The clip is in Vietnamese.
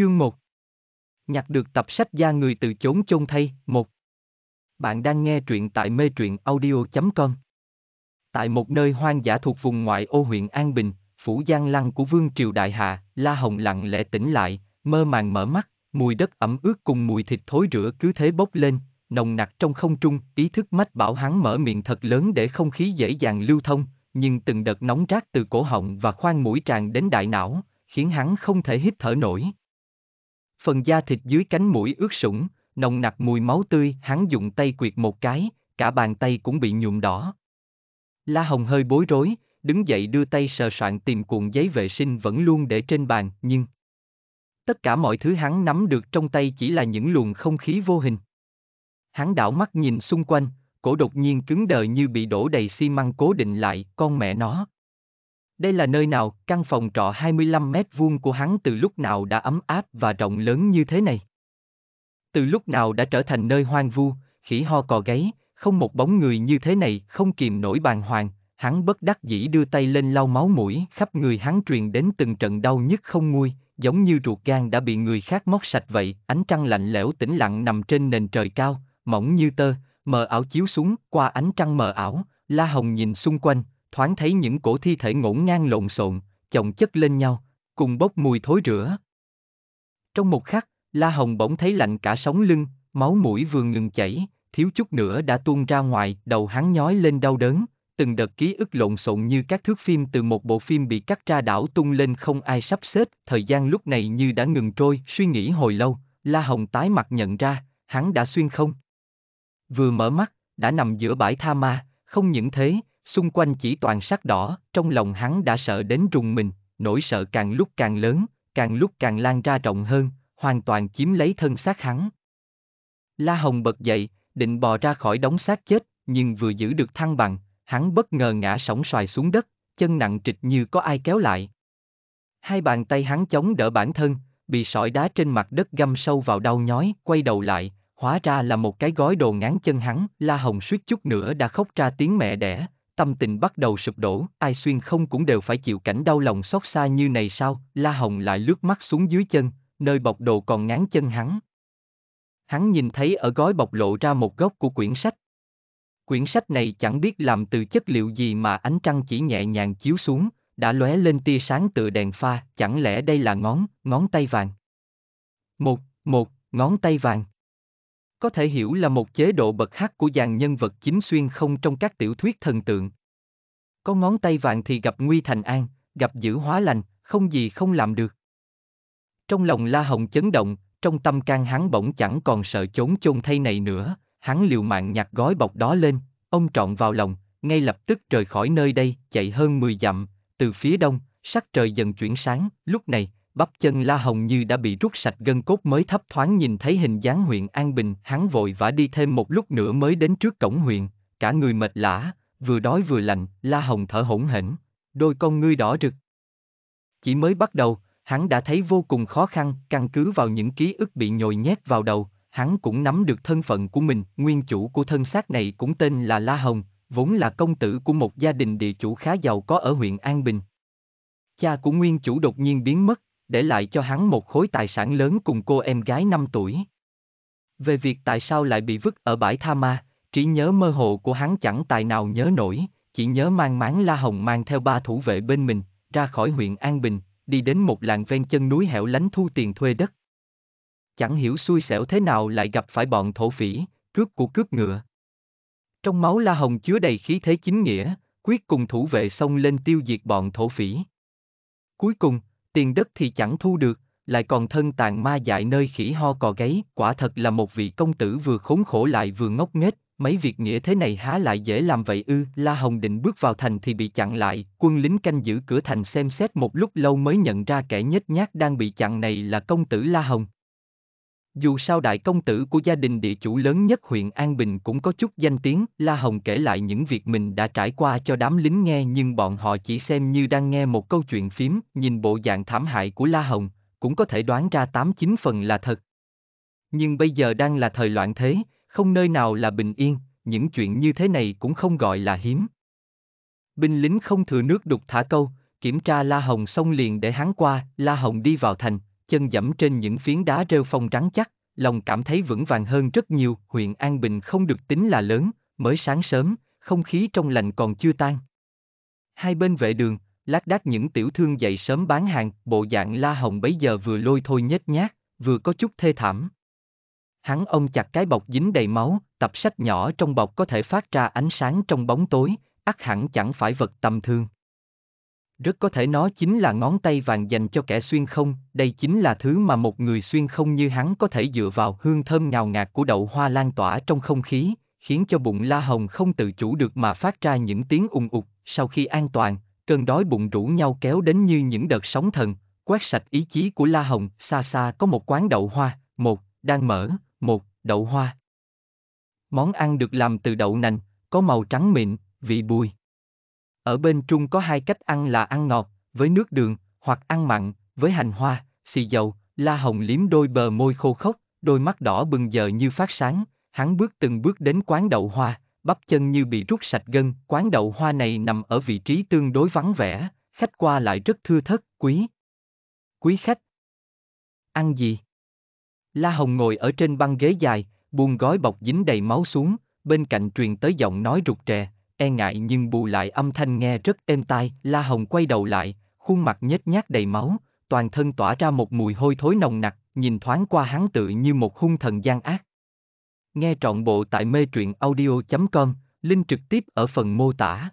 Chương 1 Nhặt được tập sách gia người từ chốn chôn thay, 1 Bạn đang nghe truyện tại mê truyện audio.com Tại một nơi hoang dã thuộc vùng ngoại ô huyện An Bình, phủ giang lăng của Vương Triều Đại Hạ, La Hồng lặng lẽ tỉnh lại, mơ màng mở mắt, mùi đất ẩm ướt cùng mùi thịt thối rửa cứ thế bốc lên, nồng nặc trong không trung, ý thức mách bảo hắn mở miệng thật lớn để không khí dễ dàng lưu thông, nhưng từng đợt nóng rát từ cổ họng và khoang mũi tràn đến đại não, khiến hắn không thể hít thở nổi phần da thịt dưới cánh mũi ướt sũng, nồng nặc mùi máu tươi, hắn dùng tay quyệt một cái, cả bàn tay cũng bị nhuộm đỏ. La Hồng hơi bối rối, đứng dậy đưa tay sờ soạn tìm cuộn giấy vệ sinh vẫn luôn để trên bàn, nhưng... Tất cả mọi thứ hắn nắm được trong tay chỉ là những luồng không khí vô hình. Hắn đảo mắt nhìn xung quanh, cổ đột nhiên cứng đờ như bị đổ đầy xi măng cố định lại, con mẹ nó. Đây là nơi nào, căn phòng trọ 25 mét vuông của hắn từ lúc nào đã ấm áp và rộng lớn như thế này. Từ lúc nào đã trở thành nơi hoang vu, khỉ ho cò gáy, không một bóng người như thế này không kìm nổi bàn hoàng, hắn bất đắc dĩ đưa tay lên lau máu mũi khắp người hắn truyền đến từng trận đau nhức không nguôi, giống như ruột gan đã bị người khác móc sạch vậy, ánh trăng lạnh lẽo tĩnh lặng nằm trên nền trời cao, mỏng như tơ, mờ ảo chiếu xuống, qua ánh trăng mờ ảo, La Hồng nhìn xung quanh, thoáng thấy những cổ thi thể ngổn ngang lộn xộn, chồng chất lên nhau, cùng bốc mùi thối rửa. Trong một khắc, La Hồng bỗng thấy lạnh cả sống lưng, máu mũi vừa ngừng chảy, thiếu chút nữa đã tuôn ra ngoài, đầu hắn nhói lên đau đớn, từng đợt ký ức lộn xộn như các thước phim từ một bộ phim bị cắt ra đảo tung lên không ai sắp xếp, thời gian lúc này như đã ngừng trôi, suy nghĩ hồi lâu, La Hồng tái mặt nhận ra, hắn đã xuyên không. Vừa mở mắt, đã nằm giữa bãi tha ma, không những thế, xung quanh chỉ toàn sắc đỏ, trong lòng hắn đã sợ đến rùng mình, nỗi sợ càng lúc càng lớn, càng lúc càng lan ra rộng hơn, hoàn toàn chiếm lấy thân xác hắn. La Hồng bật dậy, định bò ra khỏi đống xác chết, nhưng vừa giữ được thăng bằng, hắn bất ngờ ngã sóng xoài xuống đất, chân nặng trịch như có ai kéo lại. Hai bàn tay hắn chống đỡ bản thân, bị sỏi đá trên mặt đất găm sâu vào đau nhói, quay đầu lại, hóa ra là một cái gói đồ ngán chân hắn, La Hồng suýt chút nữa đã khóc ra tiếng mẹ đẻ, tâm tình bắt đầu sụp đổ, ai xuyên không cũng đều phải chịu cảnh đau lòng xót xa như này sao, La Hồng lại lướt mắt xuống dưới chân, nơi bọc đồ còn ngán chân hắn. Hắn nhìn thấy ở gói bọc lộ ra một góc của quyển sách. Quyển sách này chẳng biết làm từ chất liệu gì mà ánh trăng chỉ nhẹ nhàng chiếu xuống, đã lóe lên tia sáng tựa đèn pha, chẳng lẽ đây là ngón, ngón tay vàng. Một, một, ngón tay vàng có thể hiểu là một chế độ bậc hắc của dàn nhân vật chính xuyên không trong các tiểu thuyết thần tượng. Có ngón tay vàng thì gặp nguy thành an, gặp dữ hóa lành, không gì không làm được. Trong lòng La Hồng chấn động, trong tâm can hắn bỗng chẳng còn sợ chốn chôn thay này nữa, hắn liều mạng nhặt gói bọc đó lên, ông trọn vào lòng, ngay lập tức rời khỏi nơi đây, chạy hơn 10 dặm, từ phía đông, sắc trời dần chuyển sáng, lúc này, bắp chân La Hồng như đã bị rút sạch gân cốt mới thấp thoáng nhìn thấy hình dáng huyện An Bình, hắn vội vã đi thêm một lúc nữa mới đến trước cổng huyện, cả người mệt lả vừa đói vừa lạnh, La Hồng thở hổn hển, đôi con ngươi đỏ rực. Chỉ mới bắt đầu, hắn đã thấy vô cùng khó khăn, căn cứ vào những ký ức bị nhồi nhét vào đầu, hắn cũng nắm được thân phận của mình, nguyên chủ của thân xác này cũng tên là La Hồng, vốn là công tử của một gia đình địa chủ khá giàu có ở huyện An Bình. Cha của nguyên chủ đột nhiên biến mất, để lại cho hắn một khối tài sản lớn cùng cô em gái 5 tuổi. Về việc tại sao lại bị vứt ở bãi Tha Ma, trí nhớ mơ hồ của hắn chẳng tài nào nhớ nổi, chỉ nhớ mang máng La Hồng mang theo ba thủ vệ bên mình, ra khỏi huyện An Bình, đi đến một làng ven chân núi hẻo lánh thu tiền thuê đất. Chẳng hiểu xui xẻo thế nào lại gặp phải bọn thổ phỉ, cướp của cướp ngựa. Trong máu La Hồng chứa đầy khí thế chính nghĩa, quyết cùng thủ vệ xông lên tiêu diệt bọn thổ phỉ. Cuối cùng, tiền đất thì chẳng thu được, lại còn thân tàn ma dại nơi khỉ ho cò gáy, quả thật là một vị công tử vừa khốn khổ lại vừa ngốc nghếch, mấy việc nghĩa thế này há lại dễ làm vậy ư, La Hồng định bước vào thành thì bị chặn lại, quân lính canh giữ cửa thành xem xét một lúc lâu mới nhận ra kẻ nhếch nhác đang bị chặn này là công tử La Hồng. Dù sao đại công tử của gia đình địa chủ lớn nhất huyện An Bình cũng có chút danh tiếng, La Hồng kể lại những việc mình đã trải qua cho đám lính nghe nhưng bọn họ chỉ xem như đang nghe một câu chuyện phím, nhìn bộ dạng thảm hại của La Hồng, cũng có thể đoán ra 8-9 phần là thật. Nhưng bây giờ đang là thời loạn thế, không nơi nào là bình yên, những chuyện như thế này cũng không gọi là hiếm. Binh lính không thừa nước đục thả câu, kiểm tra La Hồng xong liền để hắn qua, La Hồng đi vào thành, chân dẫm trên những phiến đá rêu phong trắng chắc, lòng cảm thấy vững vàng hơn rất nhiều, huyện An Bình không được tính là lớn, mới sáng sớm, không khí trong lành còn chưa tan. Hai bên vệ đường, lác đác những tiểu thương dậy sớm bán hàng, bộ dạng La Hồng bấy giờ vừa lôi thôi nhếch nhác, vừa có chút thê thảm. Hắn ông chặt cái bọc dính đầy máu, tập sách nhỏ trong bọc có thể phát ra ánh sáng trong bóng tối, ắt hẳn chẳng phải vật tầm thường. Rất có thể nó chính là ngón tay vàng dành cho kẻ xuyên không, đây chính là thứ mà một người xuyên không như hắn có thể dựa vào hương thơm ngào ngạt của đậu hoa lan tỏa trong không khí, khiến cho bụng La Hồng không tự chủ được mà phát ra những tiếng ùng ục, sau khi an toàn, cơn đói bụng rủ nhau kéo đến như những đợt sóng thần, quét sạch ý chí của La Hồng, xa xa có một quán đậu hoa, một, đang mở, một, đậu hoa. Món ăn được làm từ đậu nành, có màu trắng mịn, vị bùi. Ở bên Trung có hai cách ăn là ăn ngọt, với nước đường, hoặc ăn mặn, với hành hoa, xì dầu, la hồng liếm đôi bờ môi khô khốc, đôi mắt đỏ bừng giờ như phát sáng, hắn bước từng bước đến quán đậu hoa, bắp chân như bị rút sạch gân, quán đậu hoa này nằm ở vị trí tương đối vắng vẻ, khách qua lại rất thưa thớt, quý. Quý khách. Ăn gì? La Hồng ngồi ở trên băng ghế dài, buông gói bọc dính đầy máu xuống, bên cạnh truyền tới giọng nói rụt rè, e ngại nhưng bù lại âm thanh nghe rất êm tai, La Hồng quay đầu lại, khuôn mặt nhếch nhác đầy máu, toàn thân tỏa ra một mùi hôi thối nồng nặc, nhìn thoáng qua hắn tự như một hung thần gian ác. Nghe trọn bộ tại mê truyện audio.com, link trực tiếp ở phần mô tả.